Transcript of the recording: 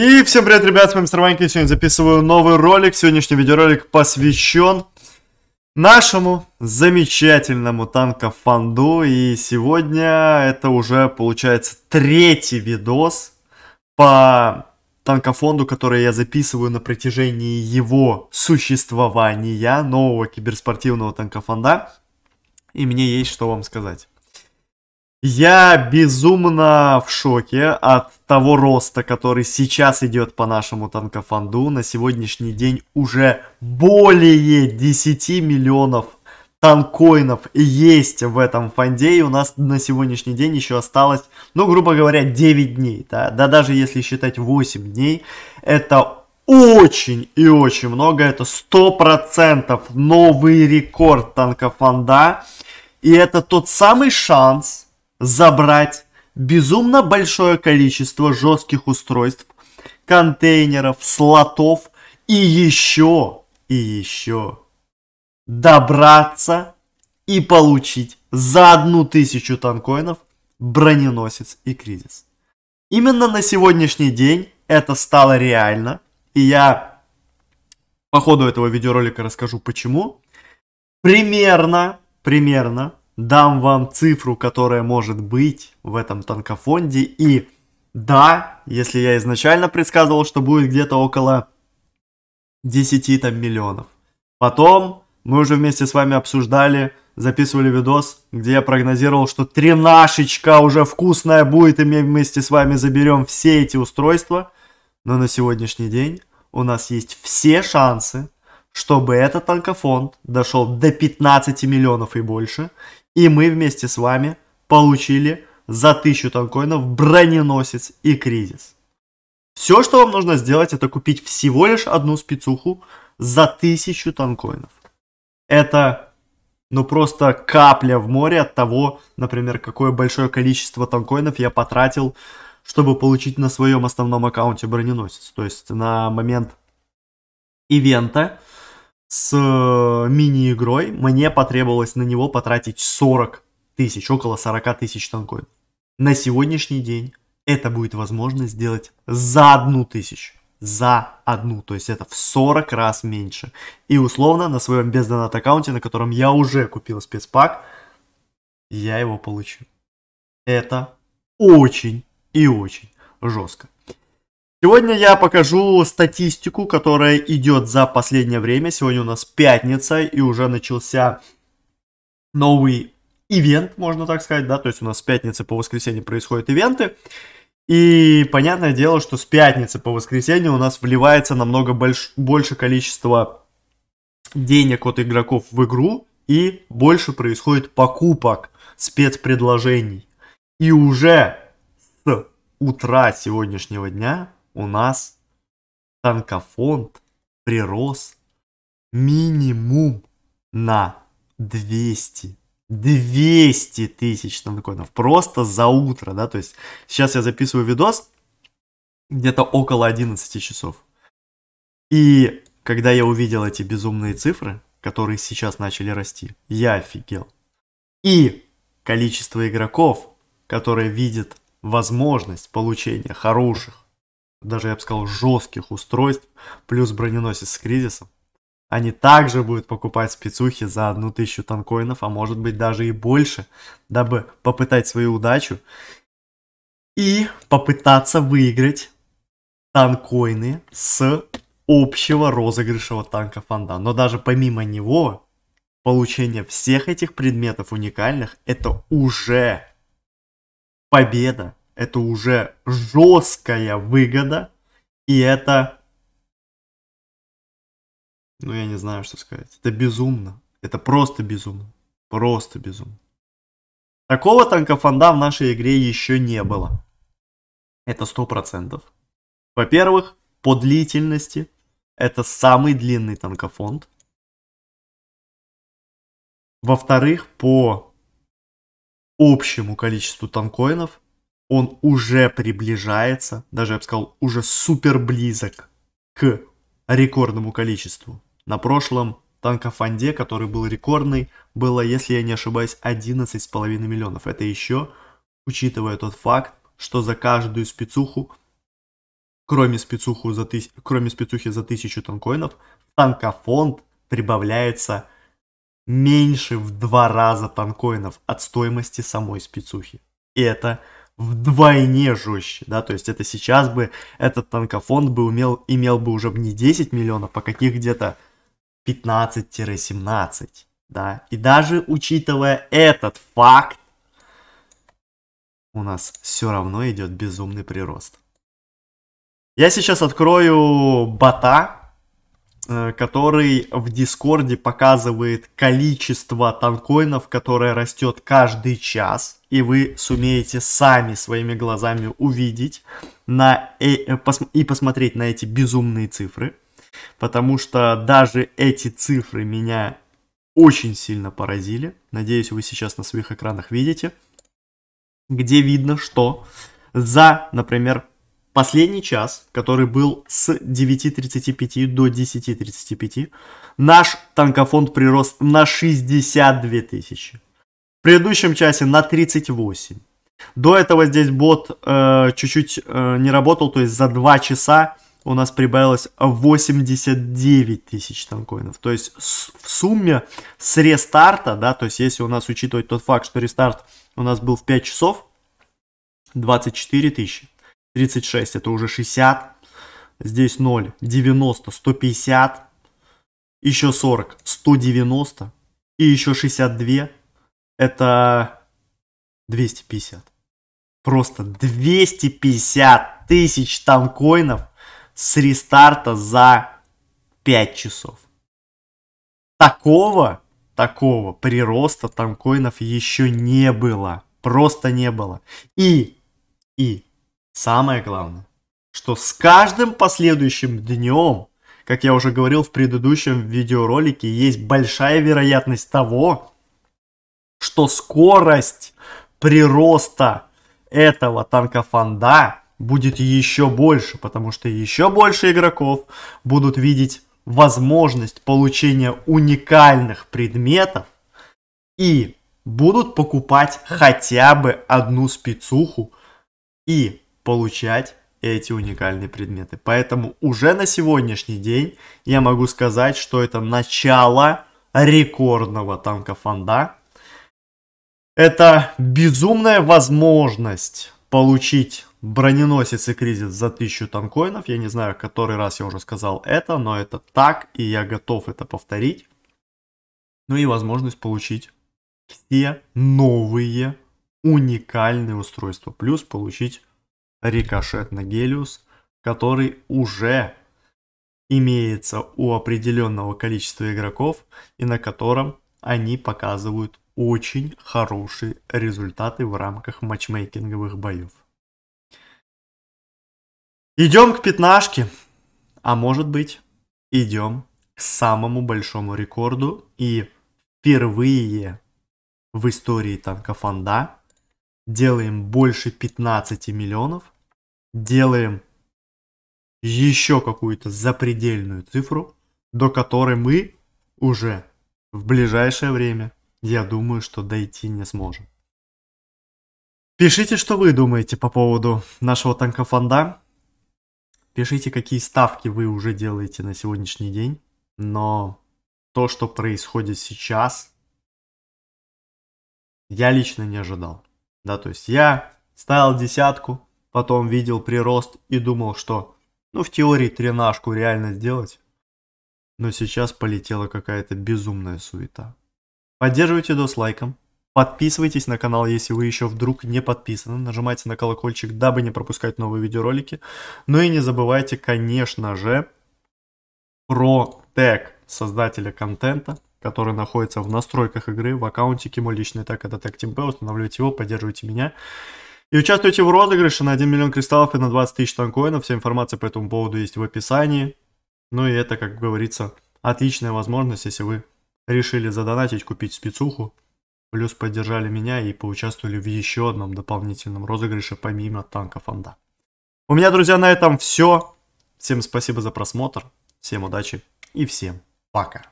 И всем привет, ребят, с вами Мистер Ванька. Сегодня записываю новый ролик. Сегодняшний видеоролик посвящен нашему замечательному танкофанду. И сегодня это уже, получается, третий видос по танкофонду, который я записываю на протяжении его существования, нового киберспортивного танкофонда. И мне есть что вам сказать. Я безумно в шоке от того роста, который сейчас идет по нашему танкофонду. На сегодняшний день уже более 10 миллионов танкоинов есть в этом фонде, и у нас на сегодняшний день еще осталось, ну, грубо говоря, 9 дней, да, да даже если считать 8 дней, это очень и очень много, это 100% новый рекорд танкофонда, и это тот самый шанс, забрать безумно большое количество жестких устройств, контейнеров, слотов и еще, и еще добраться и получить за одну тысячу танкоинов броненосец и кризис. Именно на сегодняшний день это стало реально, и я по ходу этого видеоролика расскажу почему. Примерно, примерно дам вам цифру, которая может быть в этом танкофонде. И да, если я изначально предсказывал, что будет где-то около 10 там, миллионов. Потом мы уже вместе с вами обсуждали, записывали видос, где я прогнозировал, что тренашечка уже вкусная будет, и мы вместе с вами заберем все эти устройства. Но на сегодняшний день у нас есть все шансы чтобы этот только дошел до 15 миллионов и больше, и мы вместе с вами получили за 1000 танкоинов броненосец и кризис. Все, что вам нужно сделать, это купить всего лишь одну спецуху за 1000 танкоинов. Это ну просто капля в море от того, например, какое большое количество танкоинов я потратил, чтобы получить на своем основном аккаунте броненосец. То есть на момент ивента с э, мини-игрой, мне потребовалось на него потратить 40 тысяч, около 40 тысяч танкоинов. На сегодняшний день это будет возможно сделать за одну тысячу. За одну, то есть это в 40 раз меньше. И условно на своем бездонат аккаунте, на котором я уже купил спецпак, я его получу. Это очень и очень жестко. Сегодня я покажу статистику, которая идет за последнее время. Сегодня у нас пятница и уже начался новый ивент, можно так сказать, да, то есть у нас с пятницы по воскресенье происходят ивенты. И понятное дело, что с пятницы по воскресенье у нас вливается намного больш... больше количество денег от игроков в игру и больше происходит покупок спецпредложений. И уже с утра сегодняшнего дня у нас танкофонд прирос минимум на 200 200 тысяч танкоинов просто за утро, да, то есть сейчас я записываю видос где-то около 11 часов. И когда я увидел эти безумные цифры, которые сейчас начали расти, я офигел. И количество игроков, которые видят возможность получения хороших даже я бы сказал, жестких устройств, плюс броненосец с кризисом, они также будут покупать спецухи за 1000 танкоинов, а может быть даже и больше, дабы попытать свою удачу и попытаться выиграть танкоины с общего розыгрышего танка фонда. Но даже помимо него, получение всех этих предметов уникальных, это уже победа это уже жесткая выгода, и это, ну я не знаю, что сказать, это безумно, это просто безумно, просто безумно. Такого танкофонда в нашей игре еще не было. Это сто процентов. Во-первых, по длительности это самый длинный танкофонд. Во-вторых, по общему количеству танкоинов – он уже приближается, даже я бы сказал, уже супер близок к рекордному количеству. На прошлом танкофанде, который был рекордный, было, если я не ошибаюсь, 11,5 миллионов. Это еще, учитывая тот факт, что за каждую спецуху, кроме, спецуху за тысяч, кроме спецухи за тысячу танкоинов, танкофонд прибавляется меньше в два раза танкоинов от стоимости самой спецухи. И это вдвойне жестче, да, то есть это сейчас бы этот танкофонд бы умел, имел бы уже не 10 миллионов, а каких где-то 15-17, да, и даже учитывая этот факт, у нас все равно идет безумный прирост. Я сейчас открою бота, Э, который в Дискорде показывает количество танкоинов, которое растет каждый час, и вы сумеете сами своими глазами увидеть на, и, э, э, и посмотреть на эти безумные цифры, потому что даже эти цифры меня очень сильно поразили. Надеюсь, вы сейчас на своих экранах видите, где видно, что за, например, последний час, который был с 9.35 до 10.35, наш танкофонд прирос на 62 тысячи. В предыдущем часе на 38. До этого здесь бот э, чуть-чуть э, не работал, то есть за 2 часа у нас прибавилось 89 тысяч танкоинов. То есть с, в сумме с рестарта, да, то есть если у нас учитывать тот факт, что рестарт у нас был в 5 часов, 24 тысячи. 36 это уже 60. Здесь 0, 90, 150. Еще 40, 190. И еще 62. Это 250. Просто 250 тысяч танкоинов с рестарта за 5 часов. Такого, такого прироста танкоинов еще не было. Просто не было. И, и Самое главное, что с каждым последующим днем, как я уже говорил в предыдущем видеоролике, есть большая вероятность того, что скорость прироста этого танкофанда будет еще больше, потому что еще больше игроков будут видеть возможность получения уникальных предметов и будут покупать хотя бы одну спецуху и получать эти уникальные предметы. Поэтому уже на сегодняшний день я могу сказать, что это начало рекордного танка фонда. Это безумная возможность получить броненосец и кризис за 1000 танкоинов. Я не знаю, который раз я уже сказал это, но это так, и я готов это повторить. Ну и возможность получить все новые уникальные устройства. Плюс получить рикошет на Гелиус, который уже имеется у определенного количества игроков и на котором они показывают очень хорошие результаты в рамках матчмейкинговых боев. Идем к пятнашке, а может быть идем к самому большому рекорду и впервые в истории танкофанда делаем больше 15 миллионов, делаем еще какую-то запредельную цифру, до которой мы уже в ближайшее время, я думаю, что дойти не сможем. Пишите, что вы думаете по поводу нашего танкофонда. Пишите, какие ставки вы уже делаете на сегодняшний день. Но то, что происходит сейчас, я лично не ожидал. Да, то есть я ставил десятку, потом видел прирост и думал, что ну в теории тренажку реально сделать. Но сейчас полетела какая-то безумная суета. Поддерживайте до с лайком. Подписывайтесь на канал, если вы еще вдруг не подписаны. Нажимайте на колокольчик, дабы не пропускать новые видеоролики. Ну и не забывайте, конечно же, про тег создателя контента который находится в настройках игры, в аккаунтике мой личный, так это Tag Team устанавливайте его, поддерживайте меня. И участвуйте в розыгрыше на 1 миллион кристаллов и на 20 тысяч танкоинов. Вся информация по этому поводу есть в описании. Ну и это, как говорится, отличная возможность, если вы решили задонатить, купить спецуху, плюс поддержали меня и поучаствовали в еще одном дополнительном розыгрыше помимо танка фонда. У меня, друзья, на этом все. Всем спасибо за просмотр, всем удачи и всем пока.